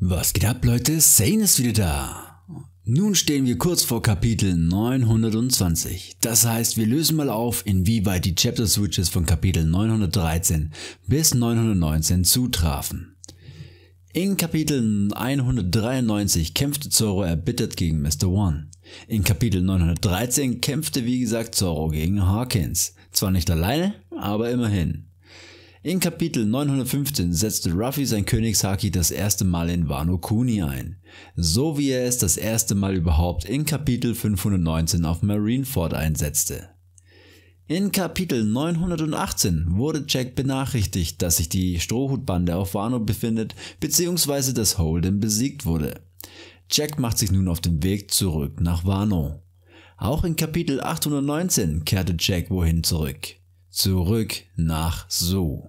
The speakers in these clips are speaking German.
Was geht ab Leute, Sane ist wieder da. Nun stehen wir kurz vor Kapitel 920. Das heißt, wir lösen mal auf, inwieweit die Chapter Switches von Kapitel 913 bis 919 zutrafen. In Kapitel 193 kämpfte Zoro erbittert gegen Mr. One. In Kapitel 913 kämpfte wie gesagt Zoro gegen Hawkins. Zwar nicht alleine, aber immerhin. In Kapitel 915 setzte Ruffy sein Königshaki das erste Mal in Wano Kuni ein, so wie er es das erste Mal überhaupt in Kapitel 519 auf Marineford einsetzte. In Kapitel 918 wurde Jack benachrichtigt, dass sich die Strohhutbande auf Wano befindet bzw. dass Holden besiegt wurde. Jack macht sich nun auf den Weg zurück nach Wano. Auch in Kapitel 819 kehrte Jack wohin zurück? Zurück nach Zoo.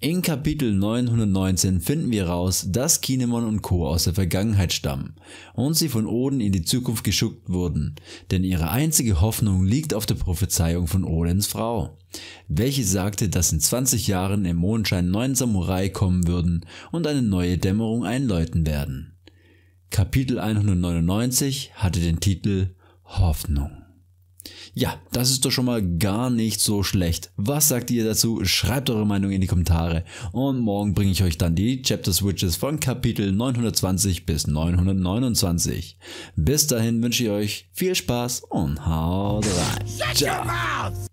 In Kapitel 919 finden wir raus, dass Kinemon und Co. aus der Vergangenheit stammen und sie von Oden in die Zukunft geschuckt wurden, denn ihre einzige Hoffnung liegt auf der Prophezeiung von Odens Frau, welche sagte, dass in 20 Jahren im Mondschein neun Samurai kommen würden und eine neue Dämmerung einläuten werden. Kapitel 199 hatte den Titel Hoffnung. Ja, das ist doch schon mal gar nicht so schlecht. Was sagt ihr dazu? Schreibt eure Meinung in die Kommentare. Und morgen bringe ich euch dann die Chapter Switches von Kapitel 920 bis 929. Bis dahin wünsche ich euch viel Spaß und haut rein. Ciao.